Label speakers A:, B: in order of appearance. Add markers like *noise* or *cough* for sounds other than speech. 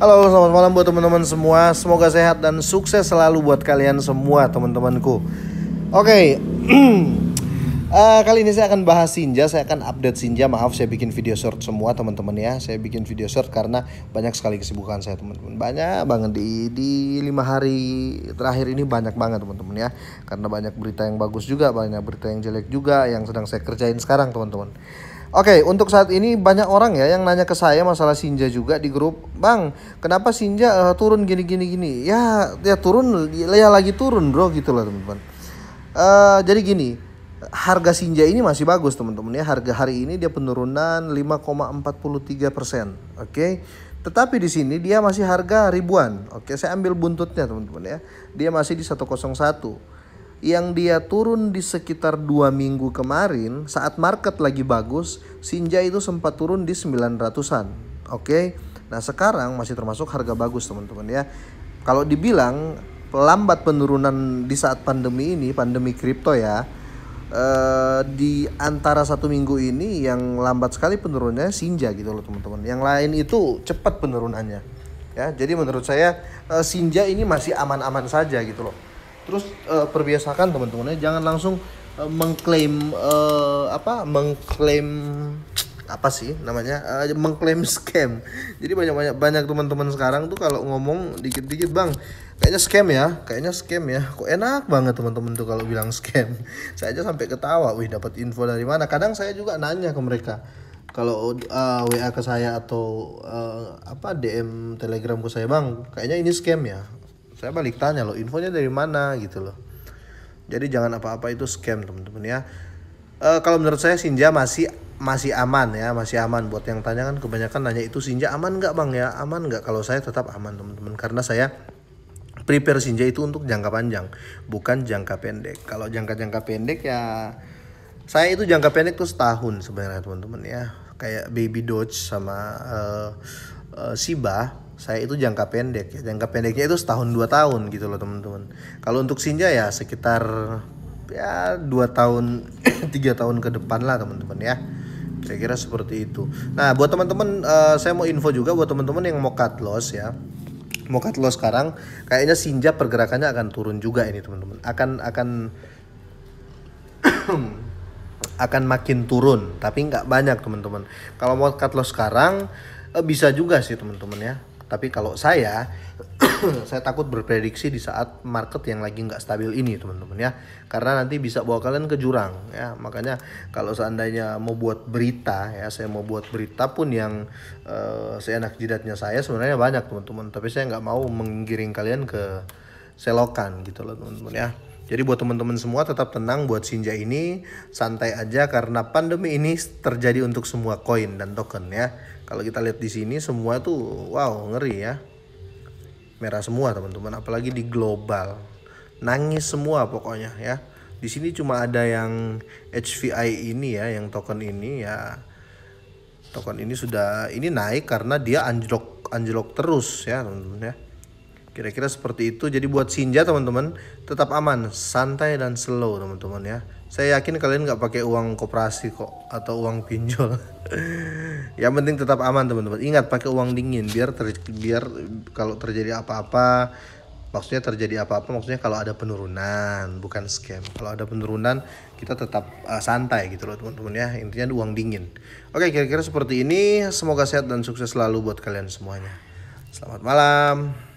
A: Halo, selamat malam buat teman-teman semua. Semoga sehat dan sukses selalu buat kalian semua, teman-temanku. Oke. Okay. *clears throat* uh, eh, kali ini saya akan bahas Sinja, saya akan update Sinja. Maaf saya bikin video short semua, teman-teman ya. Saya bikin video short karena banyak sekali kesibukan saya, teman-teman. Banyak banget di di lima hari terakhir ini banyak banget, teman-teman ya. Karena banyak berita yang bagus juga, banyak berita yang jelek juga yang sedang saya kerjain sekarang, teman-teman. Oke, okay, untuk saat ini banyak orang ya yang nanya ke saya masalah Sinja juga di grup. Bang, kenapa Sinja uh, turun gini gini gini? Ya, ya turun, ya lagi turun bro gitu loh teman-teman. Uh, jadi gini, harga Sinja ini masih bagus teman-teman ya. Harga hari ini dia penurunan 5,43 persen. Oke. Okay? Tetapi di sini dia masih harga ribuan. Oke, saya ambil buntutnya teman-teman ya. Dia masih di 101 yang dia turun di sekitar dua minggu kemarin saat market lagi bagus Sinja itu sempat turun di 900an oke okay? nah sekarang masih termasuk harga bagus teman-teman ya kalau dibilang lambat penurunan di saat pandemi ini pandemi kripto ya eh, di antara satu minggu ini yang lambat sekali penurunannya Sinja gitu loh teman-teman yang lain itu cepat penurunannya ya jadi menurut saya eh, Sinja ini masih aman-aman saja gitu loh terus uh, perbiasakan teman-temannya jangan langsung uh, mengklaim uh, apa mengklaim apa sih namanya uh, mengklaim scam jadi banyak banyak banyak teman-teman sekarang tuh kalau ngomong dikit-dikit bang kayaknya scam ya kayaknya scam ya kok enak banget teman-teman tuh kalau bilang scam *laughs* saya aja sampai ketawa wih dapat info dari mana kadang saya juga nanya ke mereka kalau uh, WA ke saya atau uh, apa DM Telegram ke saya bang kayaknya ini scam ya saya balik tanya loh infonya dari mana gitu loh jadi jangan apa-apa itu scam teman-teman ya e, kalau menurut saya Sinja masih masih aman ya masih aman buat yang tanya kan kebanyakan nanya itu Sinja aman nggak bang ya aman nggak kalau saya tetap aman teman-teman karena saya prepare Sinja itu untuk jangka panjang bukan jangka pendek kalau jangka jangka pendek ya saya itu jangka pendek tuh setahun sebenarnya teman-teman ya kayak baby Dodge sama uh, eh, uh, eh, Siba saya itu jangka pendek ya jangka pendeknya itu setahun dua tahun gitu loh teman-teman kalau untuk Sinja ya sekitar ya dua tahun *coughs* tiga tahun ke depan lah teman-teman ya saya kira seperti itu nah buat teman-teman uh, saya mau info juga buat teman-teman yang mau cut loss ya mau cut loss sekarang kayaknya Sinja pergerakannya akan turun juga ini teman-teman akan akan *coughs* akan makin turun tapi nggak banyak teman-teman kalau mau cut loss sekarang eh, bisa juga sih teman-teman ya tapi kalau saya, *clears throat* saya takut berprediksi di saat market yang lagi nggak stabil ini teman-teman ya. Karena nanti bisa bawa kalian ke jurang ya. Makanya kalau seandainya mau buat berita ya, saya mau buat berita pun yang uh, seenak jidatnya saya sebenarnya banyak teman-teman. Tapi saya nggak mau menggiring kalian ke selokan gitu loh teman-teman ya. Jadi buat teman-teman semua tetap tenang buat Sinja ini santai aja karena pandemi ini terjadi untuk semua koin dan token ya. Kalau kita lihat di sini semua tuh wow ngeri ya. Merah semua teman-teman, apalagi di global. Nangis semua pokoknya ya. Di sini cuma ada yang HVI ini ya, yang token ini ya. Token ini sudah ini naik karena dia anjlok anjlok terus ya teman-teman ya Kira-kira seperti itu. Jadi buat Sinja teman-teman tetap aman, santai dan slow teman-teman ya. Saya yakin kalian nggak pakai uang koperasi kok atau uang pinjol. *laughs* yang penting tetap aman teman-teman. Ingat pakai uang dingin biar ter, biar kalau terjadi apa-apa maksudnya terjadi apa-apa maksudnya kalau ada penurunan bukan scam kalau ada penurunan kita tetap uh, santai gitu loh teman-teman ya intinya uang dingin oke kira-kira seperti ini semoga sehat dan sukses selalu buat kalian semuanya selamat malam